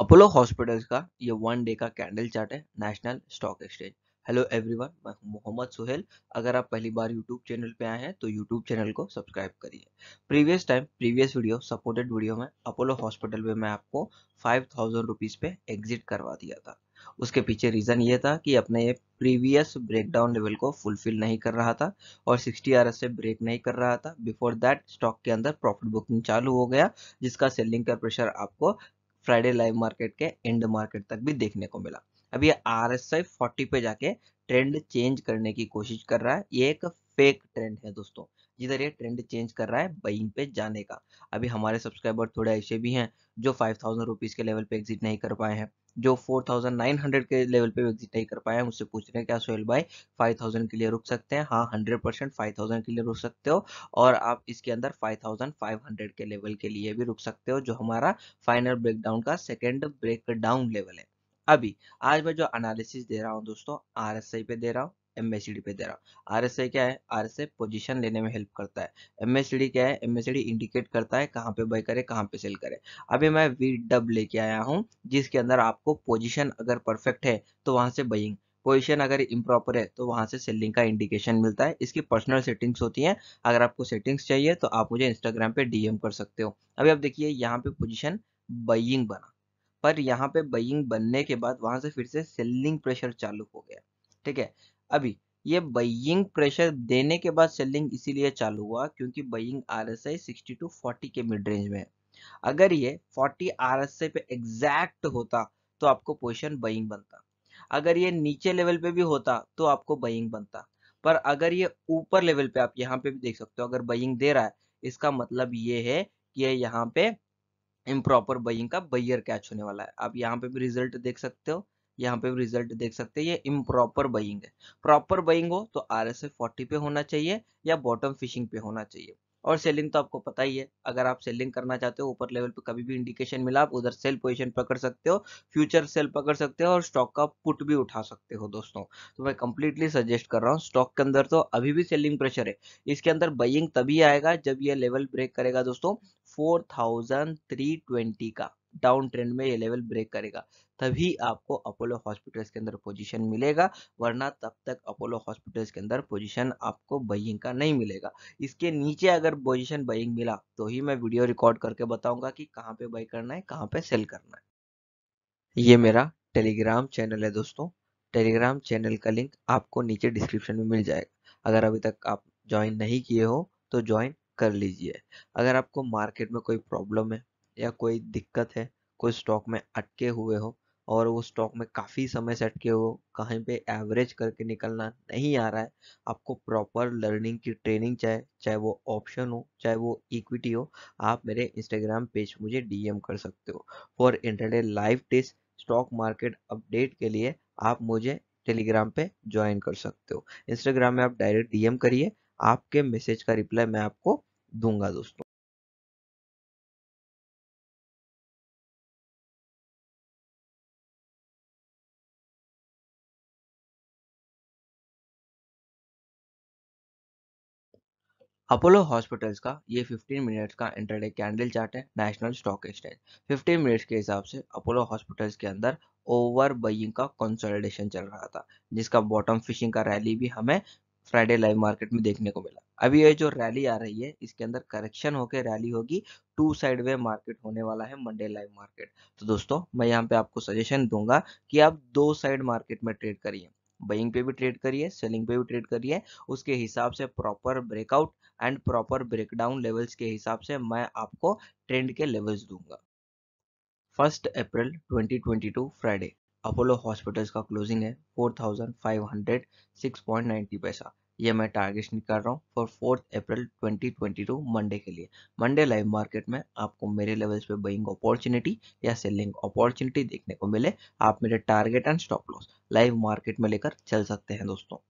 Apollo hospitals का ये one day का कैंडल चार्ट है National Stock Exchange hello everyone मैं मोहम्मद सुहेल अगर आप पहली बार यूट्यूब चैनल पे आए हैं तो यूट्यूब चैनल को सब्सक्राइब करिए previous time previous video supported video में अपोलो हॉस्पिटल में मैं आपको फाइव थाउजेंड रुपीज़ पे एग्जिट करवा दिया था उसके पीछे रीज़न ये था कि अपने ये प्रीवियस ब्रेकडाउन लेवल को फुलफिल नहीं कर रहा था और 60 आर से ब्रेक नहीं कर रहा था बिफोर दैट स्टॉक के अंदर प्रॉफिट बुकिंग चालू हो गया जिसका सेलिंग का प्रेशर आपको फ्राइडे लाइव मार्केट के एंड मार्केट तक भी देखने को मिला अब ये आर एस आई फोर्टी पे जाके ट्रेंड चेंज करने की कोशिश कर रहा है ये एक फेक ट्रेंड है दोस्तों जिधर ये ट्रेंड चेंज कर रहा है बाइंग पे जाने का अभी हमारे सब्सक्राइबर थोड़े ऐसे भी हैं जो फाइव थाउजेंड रुपीज़ के लेवल पे एग्जिट नहीं कर पाए हैं जो 4900 के लेवल पे एग्जिट नहीं कर पाए हैं उससे पूछ रहे हैं क्या सोहेल भाई 5000 के लिए रुक सकते हैं हाँ 100 परसेंट फाइव के लिए रुक सकते हो और आप इसके अंदर 5500 के लेवल के लिए भी रुक सकते हो जो हमारा फाइनल ब्रेकडाउन का सेकेंड ब्रेकडाउन लेवल है अभी आज मैं जो एनालिसिस दे रहा हूँ दोस्तों आर पे दे रहा हूँ एमएसडी पे दे रहा हूँ आर एस क्या है आर एस पोजिशन लेने में हेल्प करता है एमएसडी क्या है एमएसडी इंडिकेट करता है कहाँ पे बाय करे कहाँ पे सेल करे अभी मैं वी डब लेके आया हूँ जिसके अंदर आपको पोजिशन अगर परफेक्ट है तो वहां से बइंग पोजिशन अगर इम्प्रॉपर है तो वहां से सेलिंग का इंडिकेशन मिलता है इसकी पर्सनल सेटिंग्स होती हैं अगर आपको सेटिंग्स चाहिए तो आप मुझे इंस्टाग्राम पे डीएम कर सकते हो अभी आप देखिए यहाँ पे पोजिशन बइंग बना पर यहाँ पे बइंग बनने के बाद वहां से फिर से सेलिंग प्रेशर चालू हो गया ठीक है अभी ये बइंग प्रेशर देने के बाद सेलिंग इसीलिए चालू हुआ क्योंकि buying R S I sixty to forty के मिड रेंज में है अगर ये फोर्टी आर एस आई पे एग्जैक्ट होता तो आपको पोजिशन बइंग बनता अगर ये नीचे लेवल पे भी होता तो आपको बइंग बनता पर अगर ये ऊपर लेवल पे आप यहाँ पे भी देख सकते हो अगर बइंग दे रहा है इसका मतलब ये है कि ये यहाँ पे इम्प्रॉपर बइंग का बइयर कैच होने वाला है आप यहाँ पे भी रिजल्ट देख सकते हो यहाँ पे रिजल्ट देख सकते हैं ये इम्प्रॉपर बइंग है प्रॉपर बइंग हो तो आर एस पे होना चाहिए या बॉटम फिशिंग पे होना चाहिए और सेलिंग तो आपको पता ही है अगर आप सेलिंग करना चाहते हो ऊपर लेवल पे कभी भी इंडिकेशन मिला आप उधर सेल पोजीशन पकड़ सकते हो फ्यूचर सेल पकड़ सकते हो और स्टॉक का पुट भी उठा सकते हो दोस्तों तो मैं कंप्लीटली सजेस्ट कर रहा हूँ स्टॉक के अंदर तो अभी भी सेलिंग प्रेशर है इसके अंदर बइंग तभी आएगा जब यह लेवल ब्रेक करेगा दोस्तों फोर का डाउन ट्रेंड में ये लेवल ब्रेक करेगा तभी आपको अपोलो हॉस्पिटल्स के अंदर पोजीशन मिलेगा वरना तब तक अपोलो हॉस्पिटल्स के अंदर पोजीशन आपको बइंग का नहीं मिलेगा इसके नीचे अगर पोजीशन बइंग मिला तो ही मैं वीडियो रिकॉर्ड करके बताऊंगा कि कहाँ पे बाई करना है कहाँ पे सेल करना है ये मेरा टेलीग्राम चैनल है दोस्तों टेलीग्राम चैनल का लिंक आपको नीचे डिस्क्रिप्शन में मिल जाएगा अगर अभी तक आप ज्वाइन नहीं किए हो तो ज्वाइन कर लीजिए अगर आपको मार्केट में कोई प्रॉब्लम है या कोई दिक्कत है कोई स्टॉक में अटके हुए हो और वो स्टॉक में काफ़ी समय से अटके हो कहीं पे एवरेज करके निकलना नहीं आ रहा है आपको प्रॉपर लर्निंग की ट्रेनिंग चाहे चाहे वो ऑप्शन हो चाहे वो इक्विटी हो आप मेरे इंस्टाग्राम पेज मुझे डीएम कर सकते हो for intraday live test stock market update के लिए आप मुझे टेलीग्राम पे ज्वाइन कर सकते हो इंस्टाग्राम में आप डायरेक्ट डीएम करिए आपके मैसेज का रिप्लाई मैं आपको दूंगा दोस्तों अपोलो हॉस्पिटल्स का ये 15 मिनट्स का इंटरडे कैंडल चार्ट है नेशनल स्टॉक एक्सचेंज 15 मिनट्स के हिसाब से अपोलो हॉस्पिटल्स के अंदर ओवर बइंग का कंसोलिडेशन चल रहा था जिसका बॉटम फिशिंग का रैली भी हमें फ्राइडे लाइव मार्केट में देखने को मिला अभी ये जो रैली आ रही है इसके अंदर करेक्शन होकर रैली होगी टू साइड वे मार्केट होने वाला है मंडे लाइव मार्केट तो दोस्तों मैं यहाँ पे आपको सजेशन दूंगा कि आप दो साइड मार्केट में ट्रेड करिए बइंग पे भी ट्रेड करिए सेलिंग पे भी ट्रेड करिए उसके हिसाब से proper breakout and proper breakdown levels के हिसाब से मैं आपको ट्रेंड के लेवल्स दूंगा first April 2022 Friday Apollo hospitals का क्लोजिंग है 4500 पैसा ये मैं टारगेट निकाल रहा हूँ फॉर फोर्थ अप्रैल 2022 मंडे के लिए मंडे लाइव मार्केट में आपको मेरे लेवल्स पे बइंग अपॉर्चुनिटी या सेलिंग अपॉर्चुनिटी देखने को मिले आप मेरे target and stop loss live market में लेकर चल सकते हैं दोस्तों